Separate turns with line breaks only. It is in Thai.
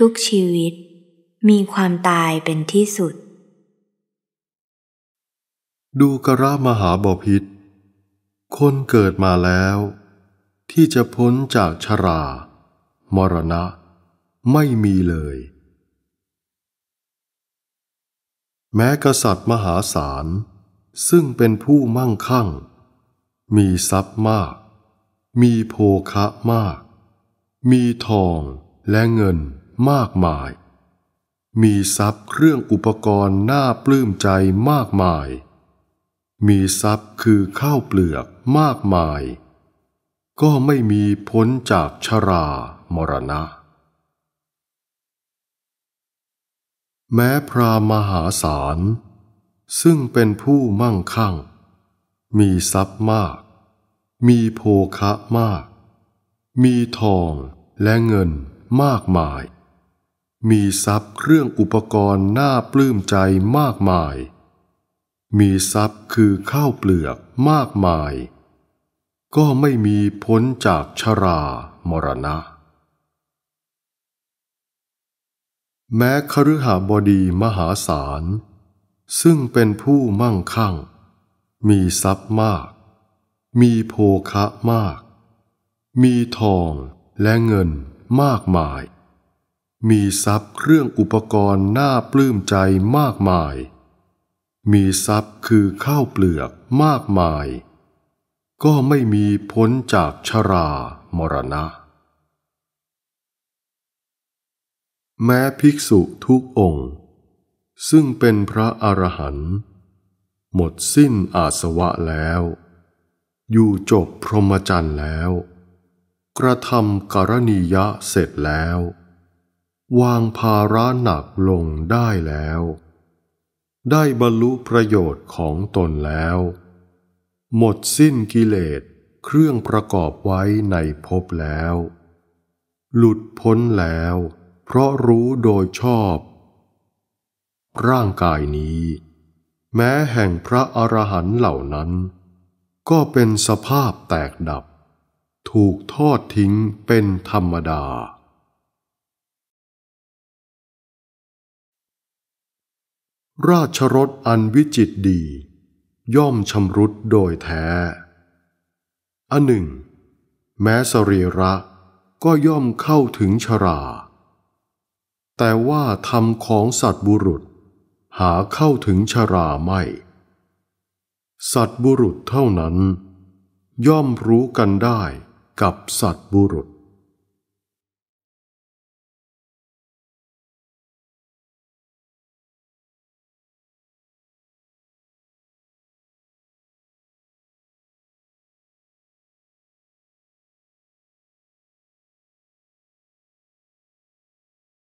ทุกชีวิตมีความตายเป็นที่สุด ดูกระมหาบพิษคนเกิดมาแล้ว ที่จะพ้นจากชรา มรณะ ไม่มีเลย แม้กษัตริย์มหาศาลซึ่งเป็นผู้มั่งคั่ง มีทรัพย์มาก มีโภคะมาก มีทองและเงินมากมาย มีทรัพย์เครื่องอุปกรณ์น่าปลื้มใจมากมาย มีทรัพย์คือข้าวเปลือกมากมาย ก็ไม่มีพ้นจากชรา มรณะ แม้พระมหาศาลซึ่งเป็นผู้มั่งคั่ง มีทรัพย์มาก มีโภคะมาก มีทองและเงินมากมายมีทรัพย์เครื่องอุปกรณ์น่าปลื้มใจมากมาย มีทรัพย์คือข้าวเปลือกมากมาย ก็ไม่มีพ้นจากชรามรณะ แม้คฤหบดีมหาศาล ซึ่งเป็นผู้มั่งคั่ง มีทรัพย์มาก มีโภคะมาก มีทองและเงินมากมายมีทรัพย์เครื่องอุปกรณ์น่าปลื้มใจมากมาย มีทรัพย์คือข้าวเปลือกมากมาย ก็ไม่มีพ้นจากชรามรณะ แม้ภิกษุทุกองค์ ซึ่งเป็นพระอรหันต์ หมดสิ้นอาสวะแล้ว อยู่จบพรหมจรรย์แล้ว กระทำกรณียะเสร็จแล้ววางภาระหนักลงได้แล้ว ได้บรรลุประโยชน์ของตนแล้ว หมดสิ้นกิเลสเครื่องประกอบไว้ในภพแล้ว หลุดพ้นแล้วเพราะรู้โดยชอบ ร่างกายนี้ แม้แห่งพระอรหันต์เหล่านั้น ก็เป็นสภาพแตกดับ ถูกทอดทิ้งเป็นธรรมดาราชรสอันวิจิตดี ย่อมชำรุดโดยแท้ อันหนึ่ง แม้สรีระก็ย่อมเข้าถึงชรา แต่ว่าธรรมของสัตบุรุษ หาเข้าถึงชราไม่ สัตบุรุษเท่านั้น ย่อมรู้กันได้กับสัตบุรุษ